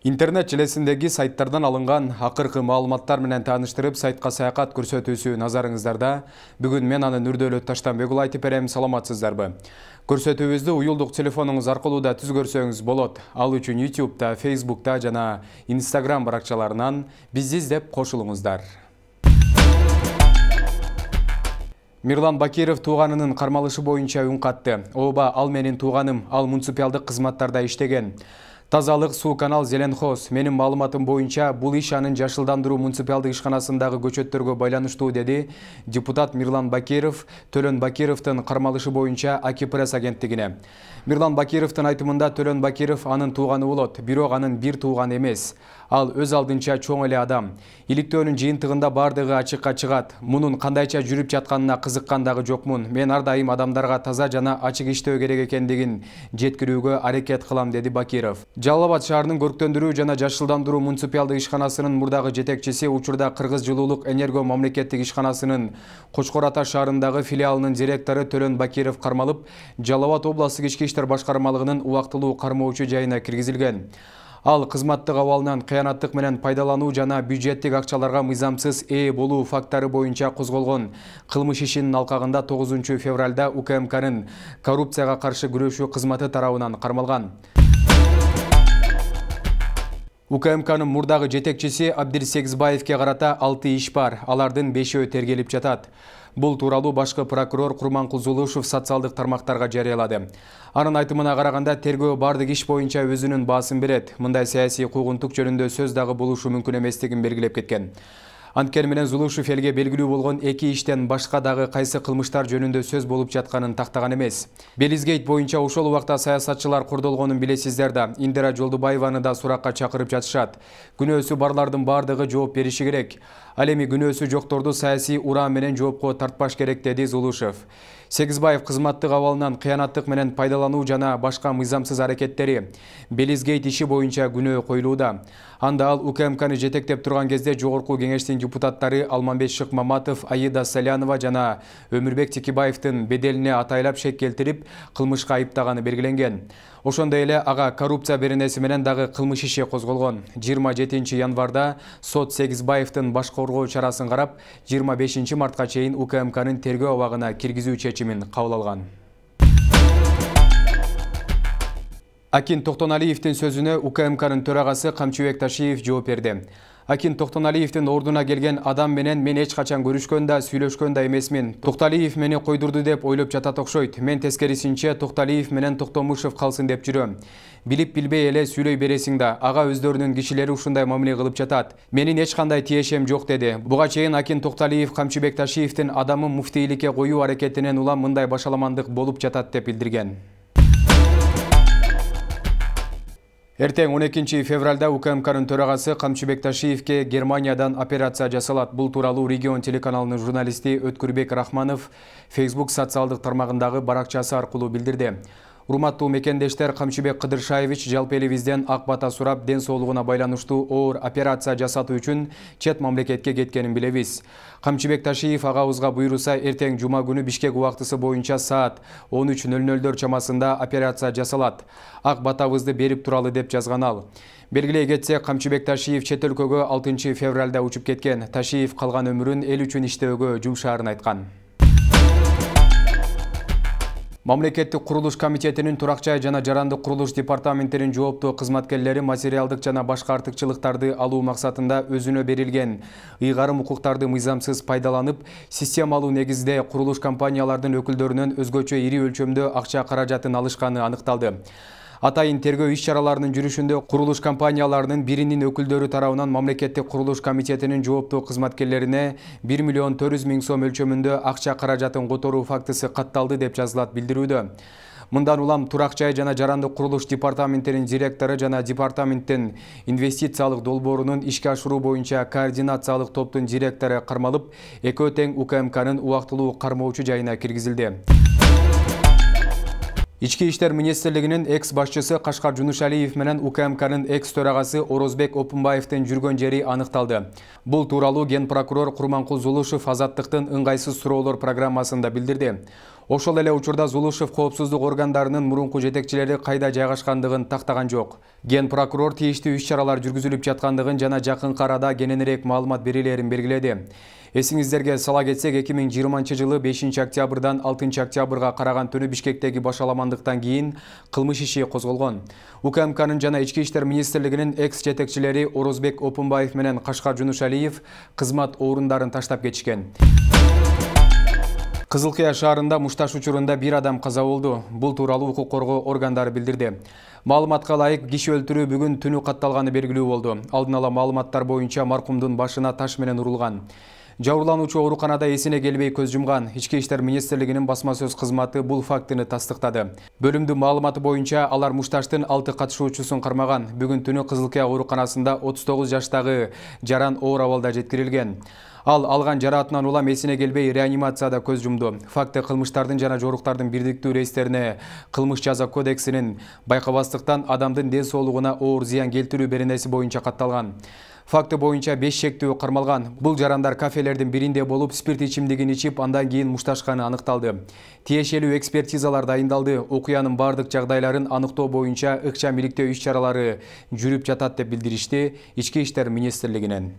Интернет желесіндегі сайттардан алынған ақырқы маалыматтар менен таныштырып сайтқа саяқат көрсөтүүсү назарыңыздарда. Бүгін мен аны Таштан Таштанбегул айтып берем саламатсыздарбы. Көрсөтүүбүздү уюлдук телефонуңуз аркылуу да түз көрсөңүз болот. Ал үчүн Facebook-та жана Instagram баракчаларынан бизди деп кошулуңуздар. Мирлан Бакиров туғанының қармалышы бойынша үн қатты. Оба ал менің туғаным, ал муниципиалдык қызматтарда иштеген. тазалык суу канал зеленхоз менин маалыматым боюнча бул иш анын жашылдандыруу муниципиалдык ишканасындагы көчөттөргө байланыштуу деди депутат мирлан бакиров төлөн бакировдун кармалышы боюнча аки агенттигине мирлан бакировдун айтымында төлөн бакиров анын тууганы болот бирок анын бир тууганы эмес ал өз алдынча чоң эле адам иликтөөнүн жыйынтыгында баардыгы ачыкка чыгат мунун кандайча жүрүп жатканына кызыккан дагы жокмун мен ар дайым адамдарга таза жана ачык иштөө керек экендигин жеткирүүгө аракет кылам деди бакиров жалал абад шаарынын көрктөндүрүү жана жашылдандыруу муниципиалдык ишканасынын мурдагы жетекчиси учурда кыргыз жылуулук энерго мамлекеттик ишканасынын кочкор ата шаарындагы филиалынын директору төлөн бакиров кармалып жалал абад областык ички иштер башкармалыгынын убактылуу кармоочу жайына киргизилген ал кызматтык абалынан кыянаттык менен пайдалануу жана бюджеттик акчаларга мыйзамсыз ээ болуу фактылары боюнча козголгон кылмыш ишинин алкагында тогузунчу февралда укмкнын коррупцияга каршы күрөшүү кызматы тарабынан кармалган укмкнын мурдагы жетекчиси абдир сегизбаевге карата алты иш бар алардын бешөө тергелип жатат бул тууралуу башкы прокурор курманкул зулушов социалдык тармактарга жарыялады анын айтымына караганда тергөө баардык иш боюнча өзүнүн баасын берет мындай саясий куугунтук жөнүндө сөз дагы болушу мүмкүн эместигин белгилеп кеткен анткени менен зулушев элге белгилүү болгон эки иштен башка дагы кайсы кылмыштар жөнүндө сөз болуп жатканын тактаган эмес белизгейт боюнча ошол убакта саясатчылар кордолгонун билесиздер да индира жолдубаеваны да суракка чакырып жатышат күнөөсү барлардын баардыгы жооп бериши керек ал эми күнөөсү жокторду саясий ураа менен жоопко тартпаш керек деди зулушев сегизбаев кызматтык абалынан кыянаттык менен пайдалануу жана башка мыйзамсыз аракеттери белизгейт иши боюнча күнөө коюлууда анда ал укмкны жетектеп турган кезде жогорку кеңештин депутаттары Алманбек Шықмаматов, Аида Салянова жана Өмірбек Текебаевтың беделіне атайлап шек келтіріп, қылмышқа айыптағаны бергіленген. Ошондой эле аға коррупция беренеси дағы қылмыш кылмыш иши 27 27 январда сот Сегизбаевдин баш коргоо чарасын қарап 25 мартка чейин УКМКнын тергөө абагына киргизүү чечимин кабыл алган. Акин Токтоналиевдин сөзүнө УКМКнын төрағасы Камчыбек Ташиев жооп берди. акин токтоналиевдин ордуна келген адам менен мен эч качан көрүшкөн да сүйлөшкөн да эмесмин токталиев мени койдурду деп ойлоп жатат окшойт мен тескерисинче токталиев менен токтомышев калсын деп жүрөм билип билбей эле сүйлөй бересиң да ага өздөрүнүн кишилери ушундай мамиле кылып жатат менин эч кандай тиешем жок деди буга чейин акин токталиев камчыбек ташиевдин адамын муфтийликке коюу аракетинен улам мындай башаламандык болуп жатат деп билдирген Ертең 12 февралда УКМКнын төрағасы Қамшыбек Ташиевке Германиядан операция жасалат. Бұл туралы регион телеканалының журналисті Өткірбек Рахманов Facebook социалдық тармағындағы баракчасы арқылу білдірді. урматтуу мекендештер камчыбек кыдыршаевич жалпы элибизден ак бата сурап ден соолугуна байланыштуу оор операция жасатуу үчүн чет мамлекетке кеткенин билебиз камчыбек ташиев агабызга буйруса эртең жума күнү бишкек убактысы боюнча саат он үч нөл нөлдөр чамасында операция жасалат ак батабызды берип туралы деп жазган ал белгилей кетсек камчыбек ташиев чет өлкөгө алтынчы февралда учуп кеткен ташиев калган өмүрүн эл үчүн иштөөгө жумшаарын айткан мамлекеттик курулуш комитетинин турак жай жана жарандык курулуш департаменттеинин жооптуу кызматкерлери материалдык жана башка артыкчылыктарды алуу максатында өзүнө берилген ыйгарым укуктарды мыйзамсыз пайдаланып системалуу негизде курулуш компаниялардын өкүлдөрүнөн өзгөчө ири өлчөмдө акча каражатын алышканы аныкталды атайын тергөө иш чараларынын жүрішінде құрылыш компанияларынын бірінің өкілдөрі тарауынан мамлекеттик құрылыш комитетінің жооптуу қызматкерлеріне 1 миллион 400 жүз сом өлчөмүндө ақша қаражатын которуу фактысы катталды деп жазылат білдіруді. мындан улам Тұрақчай жана жаранды құрылыш департаменттерін директоры жана департаменттин инвестициялық долбоорунун ишке ашыруу боюнча координациялык топтун директору кармалып экөө тең укмкнын жайына киргизилди Ички иштер министрлигинин экс башчысы Кашкар Жунушалиев менен УКМКнын экс төрагасы Орозбек Опунбаевдин жүргөн жери аныкталды. Бул тууралуу ген прокурор Курманкул Зулушев азаттыктын ыңгайсыз суроолор программасында билдирди ошол эле учурда зулушев коопсуздук органдарынын мурунку жетекчилери кайда жайгашкандыгын тактаган жок ген прокурор тийиштүү иш чаралар жүргүзүлүп жаткандыгын жана жакынкы арада кененирээк маалымат берилерин белгиледи эсиңиздерге сала кетсек 2020 жылы 5 октябрдан 6 октябрга караган түнү бишкектеги башаламандыктан кийин кылмыш иши козголгон укмкнын жана ички иштер министрлигинин экс жетекчилери орозбек опунбаев менен кашкар жунушалиев кызмат орундарын таштап кетишкен кызыл кыя шаарында мушташ учурунда бир адам каза болду бул тууралуу укук коргоо органдары билдирди маалыматка ылайык киши өлтүрүү бүгүн түнү катталганы белгилүү болду алдын ала маалыматтар боюнча маркумдун башына таш менен урулган жабырлануучу ооруканада эсине келбей көз жумган ички иштер министрлигинин басма сөз кызматы бул фактыны тастыктады бөлүмдүн маалыматы боюнча алар мушташтын алты катышуучусун кармаган бүгүн түнү кызыл кыя ооруканасында отуз тогуз жаштагы жаран оор абалда жеткирилген ал алган жаратынан улам эсине келбей реанимацияда көз жумду факты кылмыштардын жана жоруктардын бирдиктүү рейстерине кылмыш жаза кодексинин байкабастыктан адамдын ден соолугуна оор зыян келтирүү беренеси боюнча катталган факты бойынша 5 шектүү кармалган. бұл жарандар кафелердің бірінде болып спирт ичимдигин ішіп, андан кейін мұшташқаны анықталды. Тиешелі экспертизалар дайындалды. Окуянын бардық жағдайларын аныктоо бойынша ыкчам иликтөө үш чаралары жүріп жатат деп билдиришти Ички иштер министрлигинен.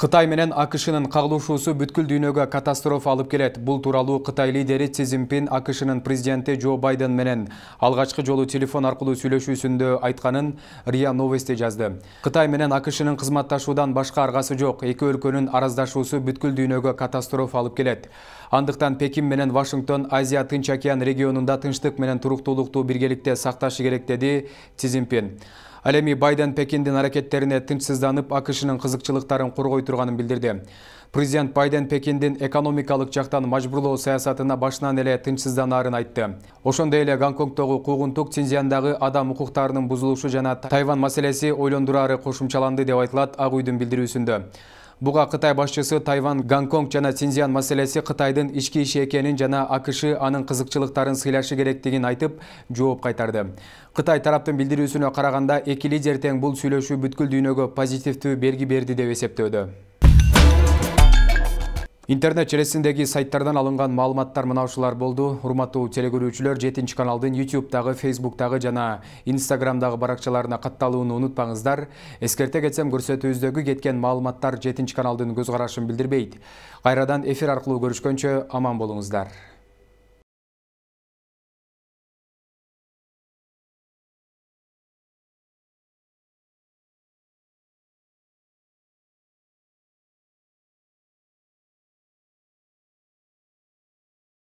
Қытай менен АКШның қағылушуысы бүткіл дүйнөгө катастрофа алып келет. Бұл туралуу Қытай лидери Цзиньпин АКШның президенті Джо Байден менен алғашқы жолу телефон аркылуу сүйлөшүүсүндө айтқанын РИА Новости жазды. Қытай менен АКШның қызматташудан башқа аргасы жоқ екі өлкөнің араздашуусу бүткіл дүйнөгө катастрофа алып келет. Андықтан Пекин менен Вашингтон Азия Тынч океан регионунда менен туруктуулукту биргеликте сақташы керек деди Цзиньпин. ал эми байден пекиндин аракеттерине тынчсызданып акшнын кызыкчылыктарын коргой турганын билдирди президент байден пекиндин экономикалык жактан мажбурлоо саясатына башынан эле тынчсызданаарын айтты ошондой эле гонконгтогу куугунтук цинцзяндагы адам укуктарынын бузулушу жана тайвань маселеси ойлондураары кошумчаланды деп айтылат ак үйдүн билдирүүсүндө Бұға Қытай басшысы Тайван, Гонконг жана Синзиан мәселесі Қытайдың ішкі іші екенін жана ақышы аның қызықшылықтарын сыйлашы керек айтып, жооп қайтарды. Қытай тараптың білдірісіне қарағанда екі лидер тең бұл сөйлөшүү бүткіл дүйінегі позитивті бергі берді деп эсептөөдө интернет желесиндеги сайттардан алынган маалыматтар мына ушулар болду урматтуу телекөрүүчүлөр жетинчи каналдын ютубтагы фейсбуктагы жана инстаграмдагы баракчаларына катталууну унутпаңыздар эскерте кетсем көрсөтүүбүздөгү кеткен маалыматтар жетинчи каналдын көз карашын билдирбейт кайрадан эфир аркылуу көрүшкөнчө аман болуңуздар